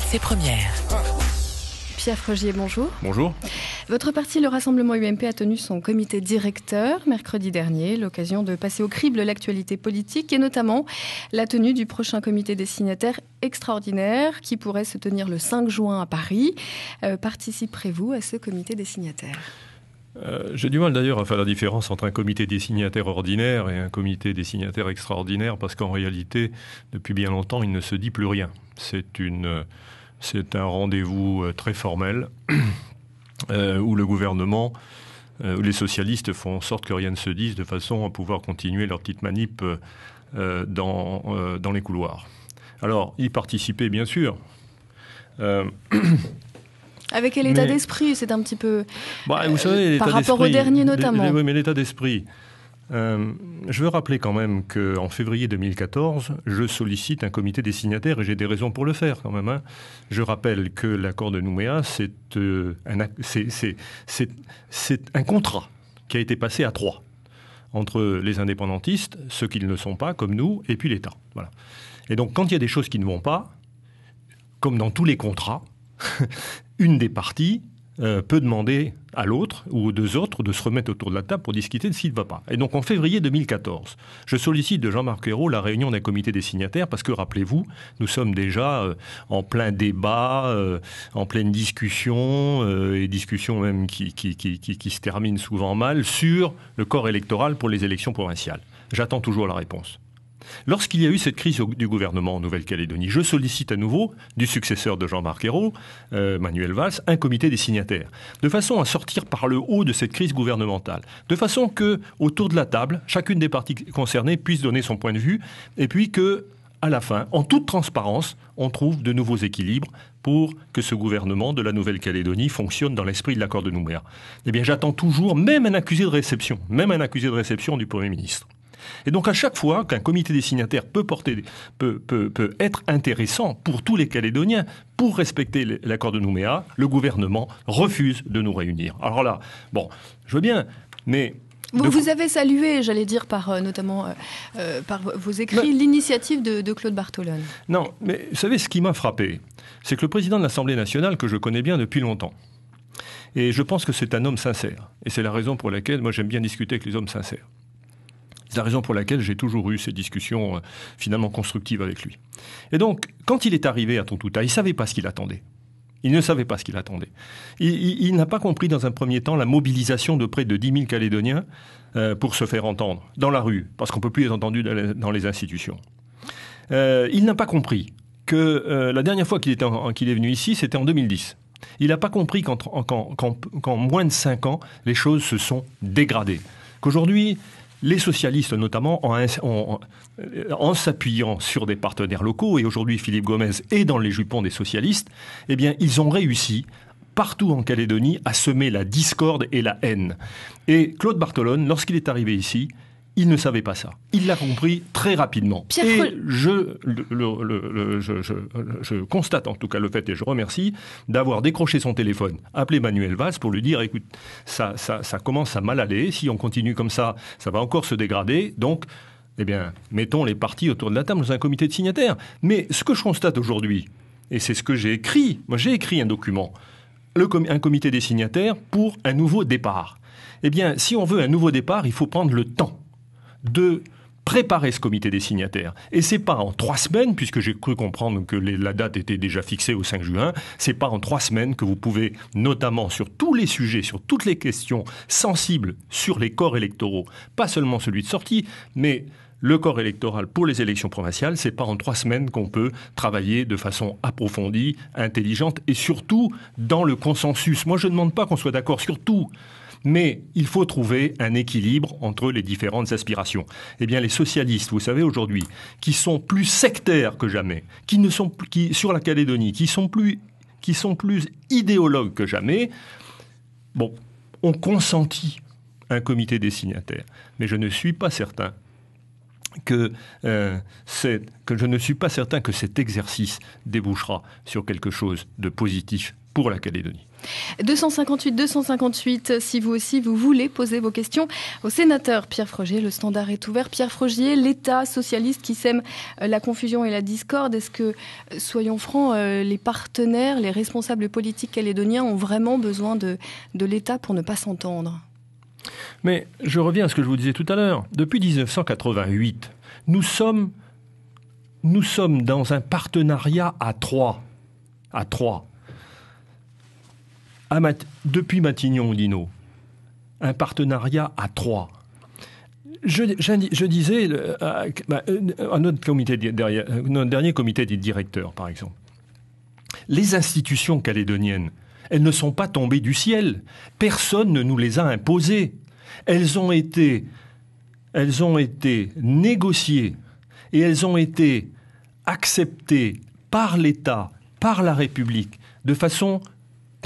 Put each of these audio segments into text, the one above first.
c'est premières. Pierre Frogier, bonjour. Bonjour. Votre parti, le Rassemblement UMP, a tenu son comité directeur mercredi dernier, l'occasion de passer au crible l'actualité politique et notamment la tenue du prochain comité des signataires extraordinaire qui pourrait se tenir le 5 juin à Paris. Euh, participerez-vous à ce comité des signataires euh, j'ai du mal d'ailleurs à faire la différence entre un comité des signataires ordinaires et un comité des signataires extraordinaires, parce qu'en réalité, depuis bien longtemps, il ne se dit plus rien. C'est un rendez-vous euh, très formel euh, où le gouvernement, où les socialistes font en sorte que rien ne se dise de façon à pouvoir continuer leur petite manip dans, dans les couloirs. Alors, y participer, bien sûr. Avec quel état d'esprit C'est un petit peu. Bah, vous euh, savez, par rapport au dernier notamment. Oui, mais l'état d'esprit. Euh, je veux rappeler quand même qu'en février 2014, je sollicite un comité des signataires et j'ai des raisons pour le faire quand même. Hein. Je rappelle que l'accord de Nouméa, euh, c'est c'est un, contrat qui a été passé à trois entre les indépendantistes, ceux qui ne le sont pas comme nous, et puis l'État. Voilà. Et donc quand il y a des choses qui ne vont pas, comme dans tous les contrats, une des parties euh, peut demander à l'autre ou aux deux autres de se remettre autour de la table pour discuter de sil ne va pas. Et donc en février 2014, je sollicite de Jean-Marc Ayrault la réunion d'un comité des signataires parce que rappelez-vous, nous sommes déjà euh, en plein débat, euh, en pleine discussion et discussion même qui, qui, qui se termine souvent mal sur le corps électoral pour les élections provinciales. J'attends toujours la réponse. Lorsqu'il y a eu cette crise du gouvernement en Nouvelle-Calédonie, je sollicite à nouveau du successeur de Jean-Marc Ayrault, euh, Manuel Valls, un comité des signataires, de façon à sortir par le haut de cette crise gouvernementale, de façon que, autour de la table, chacune des parties concernées puisse donner son point de vue, et puis que, à la fin, en toute transparence, on trouve de nouveaux équilibres pour que ce gouvernement de la Nouvelle-Calédonie fonctionne dans l'esprit de l'accord de Nouméa. Eh bien, j'attends toujours même un accusé de réception, même un accusé de réception du Premier ministre. Et donc à chaque fois qu'un comité des signataires peut, être intéressant pour tous les Calédoniens, pour respecter l'accord de Nouméa, le gouvernement refuse de nous réunir. Alors là, bon, je veux bien, mais vous, avez salué, j'allais dire, par euh, notamment euh, euh, par vos écrits, l'initiative de, Claude Bartolone. Non, mais vous savez, ce qui m'a frappé, c'est que le président de l'Assemblée nationale, que je connais bien depuis longtemps, et je pense que c'est un homme sincère, et c'est la raison pour laquelle moi j'aime bien discuter avec les hommes sincères. C'est la raison pour laquelle j'ai toujours eu ces discussions euh, finalement constructives avec lui. Et donc, quand il est arrivé à Tontouta, il ne savait pas ce qu'il attendait. Il ne savait pas ce qu'il attendait. Il, n'a pas compris dans un premier temps la mobilisation de près de 10 000 Calédoniens euh, pour se faire entendre dans la rue, parce qu'on ne peut plus les entendre dans les institutions. Euh, il n'a pas compris que la dernière fois qu'il est venu ici, c'était en 2010. Il n'a pas compris qu'en moins de 5 ans, les choses se sont dégradées. Qu'aujourd'hui, les socialistes notamment, euh, en, s'appuyant sur des partenaires locaux, et aujourd'hui Philippe Gomez est dans les jupons des socialistes, eh bien ils ont réussi partout en Calédonie à semer la discorde et la haine. Et Claude Bartolone, lorsqu'il est arrivé ici, il ne savait pas ça. Il l'a compris très rapidement. et je, constate en tout cas le fait, et je remercie, d'avoir décroché son téléphone, appelé Manuel Valls pour lui dire, écoute, ça, commence à mal aller, si on continue comme ça, ça va encore se dégrader, donc... Eh bien, mettons les parties autour de la table dans un comité de signataires. Mais ce que je constate aujourd'hui, et c'est ce que j'ai écrit, moi j'ai écrit un document, un comité des signataires pour un nouveau départ. Eh bien, si on veut un nouveau départ, il faut prendre le temps de préparer ce comité des signataires. Et c'est pas en trois semaines, puisque j'ai cru comprendre que la date était déjà fixée au 5 juin, c'est pas en trois semaines que vous pouvez, notamment sur tous les sujets, sur toutes les questions sensibles sur les corps électoraux, pas seulement celui de sortie, mais le corps électoral pour les élections provinciales, c'est pas en trois semaines qu'on peut travailler de façon approfondie, intelligente et surtout dans le consensus. Moi, je ne demande pas qu'on soit d'accord sur tout. Mais il faut trouver un équilibre entre les différentes aspirations. Eh bien, les socialistes, vous savez, aujourd'hui, qui sont plus sectaires que jamais, qui ne sont plus, qui, sur la Calédonie, qui sont plus, idéologues que jamais, bon, ont consenti un comité des signataires. Mais je ne suis pas certain que euh, je ne suis pas certain que cet exercice débouchera sur quelque chose de positif pour la Calédonie. 258 258 si vous aussi vous voulez poser vos questions au sénateur Pierre Frogier. Le standard est ouvert. Pierre Frogier, l'État socialiste qui sème euh, la confusion et la discorde, est-ce que, euh, soyons francs, euh, les partenaires, les responsables politiques calédoniens ont vraiment besoin de, l'État pour ne pas s'entendre Mais je reviens à ce que je vous disais tout à l'heure. Depuis 1988, nous sommes, nous sommes dans un partenariat à trois. À trois depuis matignon Dino, un partenariat à trois. Je, disais bah, euh, à, notre, comité, euh, dernier comité des directeurs, par exemple, les institutions calédoniennes, elles ne sont pas tombées du ciel. Personne ne nous les a imposées. Elles ont été, elles ont été négociées et elles ont été acceptées par l'État, par la République, de façon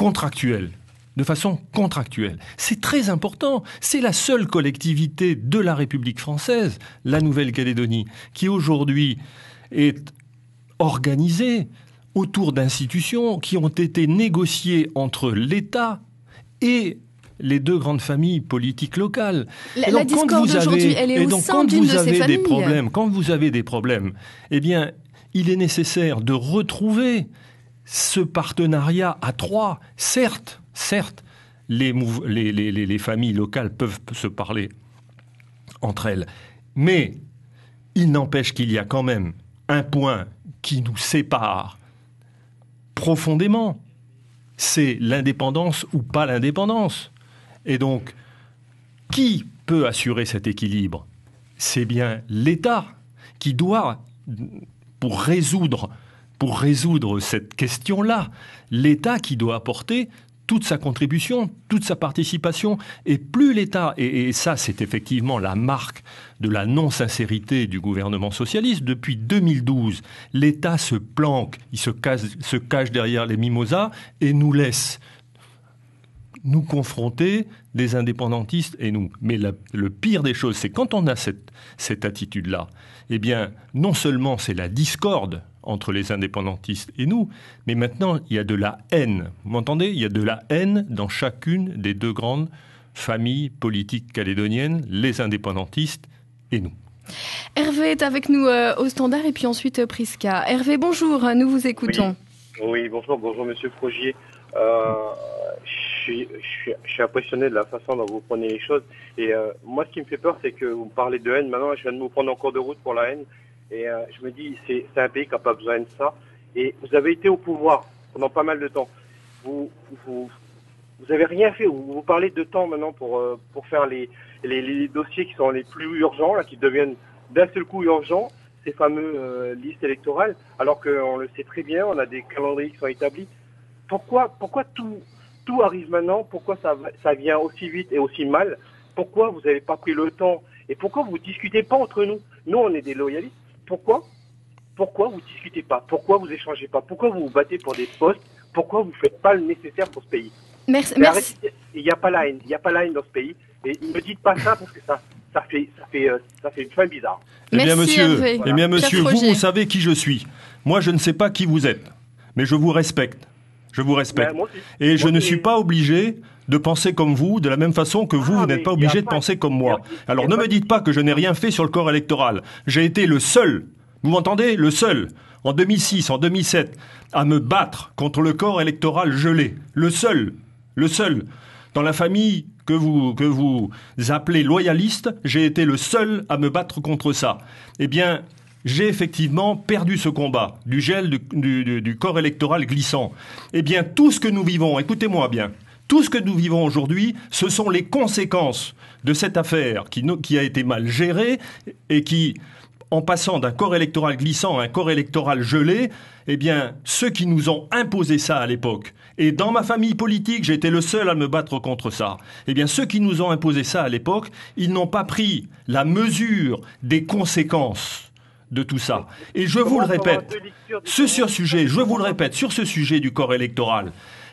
contractuelle de façon contractuelle. C'est très important. C'est la seule collectivité de la République française, la Nouvelle-Calédonie, qui aujourd'hui est organisée autour d'institutions qui ont été négociées entre l'État et les deux grandes familles politiques locales. donc, vous avez, quand vous avez des problèmes, quand vous avez des problèmes, eh bien, il est nécessaire de retrouver ce partenariat à trois, certes, certes, les, les, familles locales peuvent se parler entre elles. Mais il n'empêche qu'il y a quand même un point qui nous sépare profondément. C'est l'indépendance ou pas l'indépendance. Et donc, qui peut assurer cet équilibre C'est bien l'État qui doit, pour résoudre pour résoudre cette question-là, l'État qui doit apporter toute sa contribution, toute sa participation. Et plus l'État, et, ça c'est effectivement la marque de la non-sincérité du gouvernement socialiste, depuis 2012, l'État se planque, il se, cache derrière les mimosas et nous laisse nous confronter des indépendantistes et nous. Mais le pire des choses, c'est quand on a cette, cette attitude-là, eh bien, non seulement c'est la discorde entre les indépendantistes et nous, mais maintenant il y a de la haine. Vous m'entendez Il y a de la haine dans chacune des deux grandes familles politiques calédoniennes, les indépendantistes et nous. Hervé est avec nous euh, au standard et puis ensuite euh, Prisca. Hervé, bonjour, euh, nous vous écoutons. Oui, bonjour, bonjour Monsieur Progier. je, suis, impressionné de la façon dont vous prenez les choses. Et moi, ce qui me fait peur, c'est que vous me parlez de haine. Maintenant, je viens de vous prendre en cours de route pour la haine. Et euh, je me dis, c'est un pays qui n'a pas besoin de ça. Et vous avez été au pouvoir pendant pas mal de temps. Vous vous, avez rien fait. Vous, parlez de temps maintenant pour euh, pour faire les, dossiers qui sont les plus urgents, là, qui deviennent d'un seul coup urgents, ces fameux euh, listes électorales. Alors qu'on le sait très bien, on a des calendriers qui sont établis. Pourquoi pourquoi tout tout arrive maintenant Pourquoi ça ça vient aussi vite et aussi mal Pourquoi vous n'avez pas pris le temps Et pourquoi vous ne discutez pas entre nous Nous, on est des loyalistes pourquoi Pourquoi vous discutez pas Pourquoi vous échangez pas Pourquoi vous vous battez pour des postes Pourquoi vous faites pas le nécessaire pour ce pays Merci. Il n'y a pas la haine. Il n'y a pas dans ce pays. Et ne dites pas ça parce que euh, ça, fait, une fin bizarre. Eh bien, monsieur, eh monsieur vous, vous savez qui je suis. Moi, je ne sais pas qui vous êtes, mais je vous respecte. Je vous respecte. Ben, et je ne suis pas obligé de penser comme vous, de la même façon que vous, ah, vous n'êtes pas obligé de penser comme moi. Alors ne me dites pas que je n'ai rien fait sur le corps électoral. J'ai été le seul, vous m'entendez, le seul, en 2006, en 2007, à me battre contre le corps électoral gelé. Le seul, le seul. Dans la famille que vous, que vous appelez loyaliste, j'ai été le seul à me battre contre ça. Eh bien, j'ai effectivement perdu ce combat du gel du corps électoral glissant. Eh bien, tout ce que nous vivons, écoutez-moi bien, tout ce que nous vivons aujourd'hui, ce sont les conséquences de cette affaire qui, a été mal gérée et qui, en passant d'un corps électoral glissant à un corps électoral gelé, eh bien, ceux qui nous ont imposé ça à l'époque, et dans ma famille politique, j'étais le seul à me battre contre ça, eh bien, ceux qui nous ont imposé ça à l'époque, ils n'ont pas pris la mesure des conséquences de tout ça. Et je vous le répète, ce sur sujet, je vous le répète, sur ce sujet du corps électoral,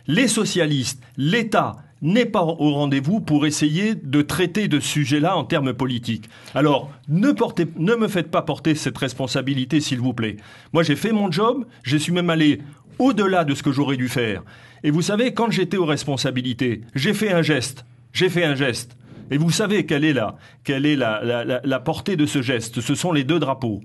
les socialistes, l'État n'est pas au rendez-vous pour essayer de traiter de ce sujet-là en termes politiques. Alors, ne, me faites pas porter cette responsabilité, s'il vous plaît. Moi, j'ai fait mon job, je suis même allé au-delà de ce que j'aurais dû faire. Et vous savez, quand j'étais aux responsabilités, j'ai fait un geste. J'ai fait un geste. Et vous savez quelle est la, quelle est la portée de ce geste. Ce sont les deux drapeaux.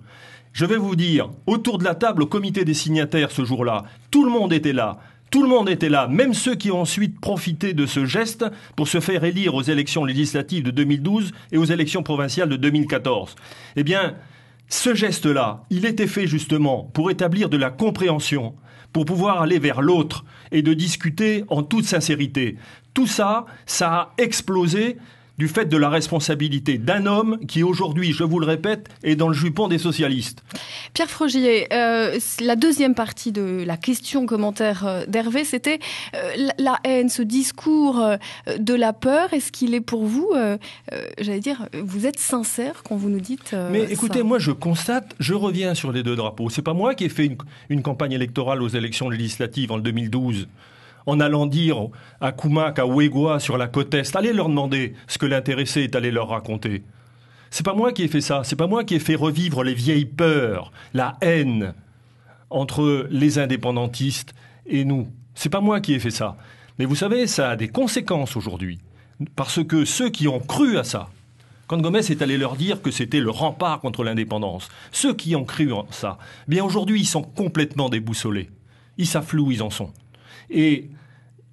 Je vais vous dire, autour de la table, au comité des signataires ce jour-là, tout le monde était là. Tout le monde était là, même ceux qui ont ensuite profité de ce geste pour se faire élire aux élections législatives de 2012 et aux élections provinciales de 2014. Eh bien, ce geste-là, il était fait justement pour établir de la compréhension, pour pouvoir aller vers l'autre et de discuter en toute sincérité. Tout ça, ça a explosé du fait de la responsabilité d'un homme qui aujourd'hui, je vous le répète, est dans le jupon des socialistes. Pierre Frogier, euh, la deuxième partie de la question commentaire euh, d'Hervé, c'était euh, la haine, ce discours de la peur. Est-ce qu'il est pour vous, j'allais dire, vous êtes sincère quand vous nous dites Mais écoutez, moi je constate, je reviens sur les deux drapeaux. C'est pas moi qui ai fait une, une campagne électorale aux élections législatives en 2012 en allant dire à Koumak, à Ouégoa, sur la côte Est, allez leur demander ce que l'intéressé est allé leur raconter. C'est pas moi qui ai fait ça, c'est pas moi qui ai fait revivre les vieilles peurs, la haine entre les indépendantistes et nous. C'est pas moi qui ai fait ça. Mais vous savez, ça a des conséquences aujourd'hui. Parce que ceux qui ont cru à ça, quand Gomez est allé leur dire que c'était le rempart contre l'indépendance, ceux qui ont cru en ça, bien aujourd'hui ils sont complètement déboussolés. Ils s'afflouent, ils en sont. Et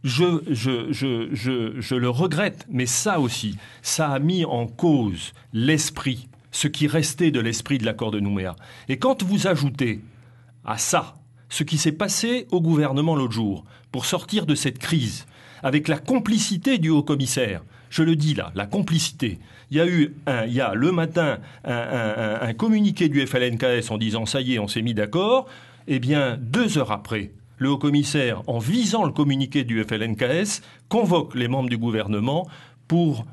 je, je, le regrette, mais ça aussi, ça a mis en cause l'esprit, ce qui restait de l'esprit de l'accord de Nouméa. Et quand vous ajoutez à ça ce qui s'est passé au gouvernement l'autre jour, pour sortir de cette crise, avec la complicité du haut-commissaire, je le dis là, la complicité. Il y a eu un, il y a le matin un, un, communiqué du FLNKS en disant ça y est, on s'est mis d'accord. et eh bien, deux heures après, le haut-commissaire, en visant le communiqué du FLNKS, convoque les membres du gouvernement pour,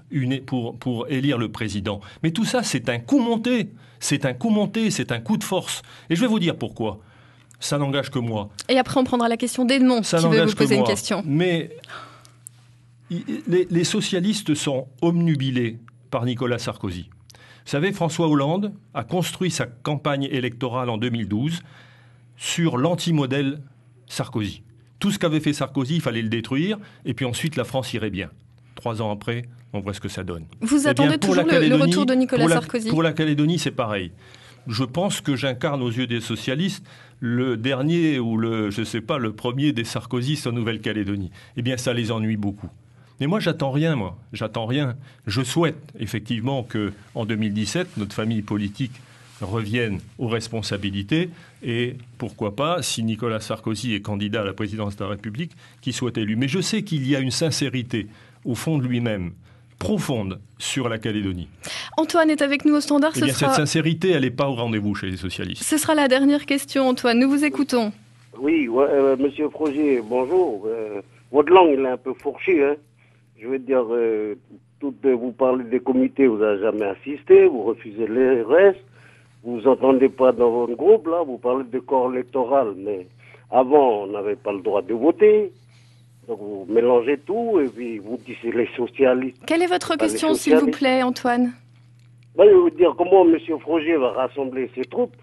pour, pour élire le président. Mais tout ça, c'est un coup monté. C'est un coup monté, c'est un coup de force. Et je vais vous dire pourquoi. Ça n'engage que moi. Et après, on prendra la question des noms, ça qui veut vous poser une question. Mais les, socialistes sont omnubilés par Nicolas Sarkozy. Vous savez, François Hollande a construit sa campagne électorale en 2012 sur l'antimodèle Sarkozy. Tout ce qu'avait fait Sarkozy, il fallait le détruire, et puis ensuite la France irait bien. Trois ans après, on voit ce que ça donne. Vous eh attendez toujours le, retour de Nicolas Sarkozy Pour la Calédonie, c'est pareil. Je pense que j'incarne aux yeux des socialistes le dernier ou le, je sais pas, le premier des Sarkozy en Nouvelle-Calédonie. Eh bien, ça les ennuie beaucoup. Mais moi, j'attends rien, moi. J'attends rien. Je souhaite effectivement que, en 2017, notre famille politique reviennent aux responsabilités et pourquoi pas, si Nicolas Sarkozy est candidat à la présidence de la République, qu'il soit élu. Mais je sais qu'il y a une sincérité au fond de lui-même profonde sur la Calédonie. Antoine est avec nous au standard. Eh cette sincérité, elle n'est pas au rendez-vous chez les socialistes. Ce sera la dernière question, Antoine. Nous vous écoutons. Oui, euh, Monsieur Froger, bonjour. Euh, votre langue, est un peu fourchée. Hein. Je veux dire, euh, tout vous parlez des comités, vous n'avez jamais assisté, vous refusez les restes vous entendez pas dans votre groupe, là, vous parlez de corps électoral, mais avant, on n'avait pas le droit de voter. Donc vous mélangez tout et puis vous disiez les socialistes. Quelle est votre question, s'il vous plaît, Antoine ben, Je vais vous dire comment M. Froger va rassembler ses troupes.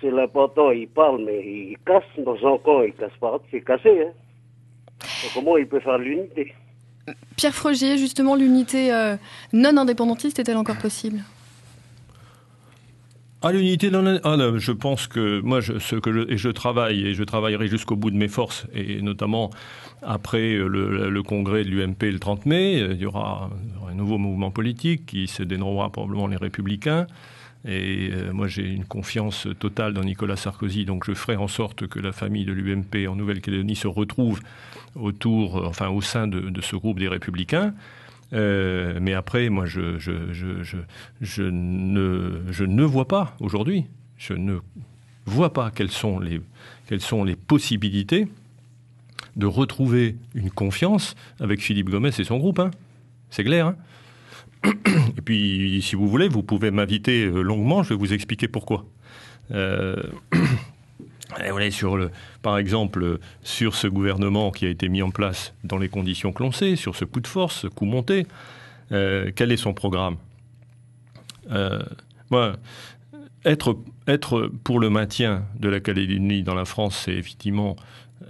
C'est l'important, il parle, mais il casse dans un camp, il casse pas, c'est cassé. Hein. comment il peut faire l'unité Pierre Frogier, justement, l'unité euh, non indépendantiste est-elle encore possible à ah, l'unité ah, je pense que moi, je, ce que je, travaille, et je travaillerai jusqu'au bout de mes forces, et notamment après euh, le, congrès de l'UMP le 30 mai, euh, il y aura un nouveau mouvement politique qui se dénommera probablement les Républicains. Et euh, moi, j'ai une confiance totale dans Nicolas Sarkozy, donc je ferai en sorte que la famille de l'UMP en Nouvelle-Calédonie se retrouve autour, enfin, au sein de, de ce groupe des Républicains. Euh, mais après, moi, je, je, je, ne, je ne vois pas aujourd'hui, je ne vois pas quelles sont les, quelles sont les possibilités de retrouver une confiance avec Philippe Gomez et son groupe. Hein. C'est clair. Hein. et puis, si vous voulez, vous pouvez m'inviter euh, longuement, je vais vous expliquer pourquoi. Euh, eh sur le, par exemple, sur ce gouvernement qui a été mis en place dans les conditions que l'on sait, sur ce coup de force, ce coup monté, euh, quel est son programme euh, être, être pour le maintien de la Calédonie dans la France, c'est effectivement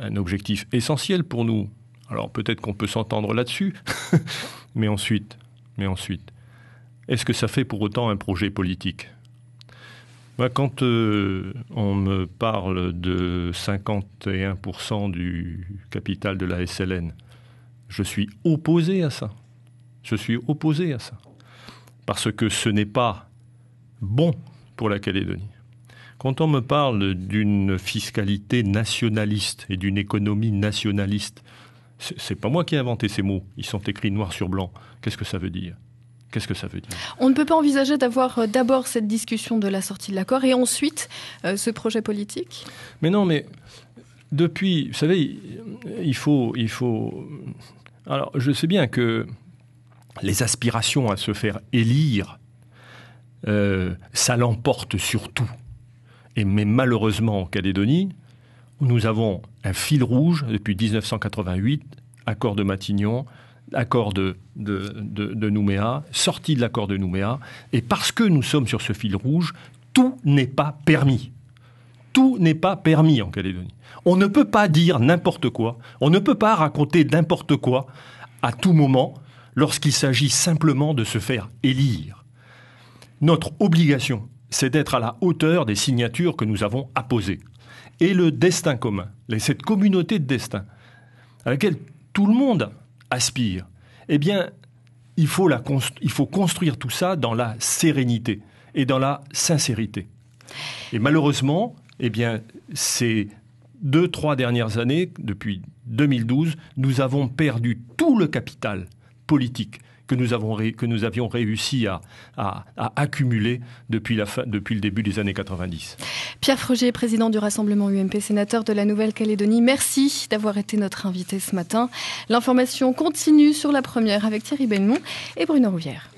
un objectif essentiel pour nous. Alors peut-être qu'on peut, peut s'entendre là-dessus, mais ensuite, mais ensuite, est-ce que ça fait pour autant un projet politique bah, quand euh, on me parle de 51% du capital de la SLN, je suis opposé à ça. Je suis opposé à ça. Parce que ce n'est pas bon pour la Calédonie. Quand on me parle d'une fiscalité nationaliste et d'une économie nationaliste, ce n'est pas moi qui ai inventé ces mots. Ils sont écrits noir sur blanc. Qu'est-ce que ça veut dire Qu'est-ce que ça veut dire On ne peut pas envisager d'avoir euh, d'abord cette discussion de la sortie de l'accord et ensuite euh, ce projet politique Mais non, mais depuis, vous savez, il faut, il faut. Alors, je sais bien que les aspirations à se faire élire, euh, ça l'emporte sur tout. Et mais malheureusement, en Calédonie, nous avons un fil rouge depuis 1988, accord de Matignon, accord de, Nouméa, sortie de l'accord de Nouméa, et parce que nous sommes sur ce fil rouge, tout n'est pas permis. Tout n'est pas permis en Calédonie. On ne peut pas dire n'importe quoi, on ne peut pas raconter n'importe quoi à tout moment lorsqu'il s'agit simplement de se faire élire. Notre obligation, c'est d'être à la hauteur des signatures que nous avons apposées. Et le destin commun, cette communauté de destin, à laquelle tout le monde aspire, eh bien, il faut, construire tout ça dans la sérénité et dans la sincérité. Et malheureusement, eh bien, ces deux, trois dernières années, depuis 2012, nous avons perdu tout le capital politique, que nous, avons que nous avions réussi à, à, accumuler depuis, la fin, depuis le début des années 90. Pierre Froger, président du Rassemblement UMP, sénateur de la Nouvelle-Calédonie, merci d'avoir été notre invité ce matin. L'information continue sur la première avec Thierry Belmont et Bruno Rouvière.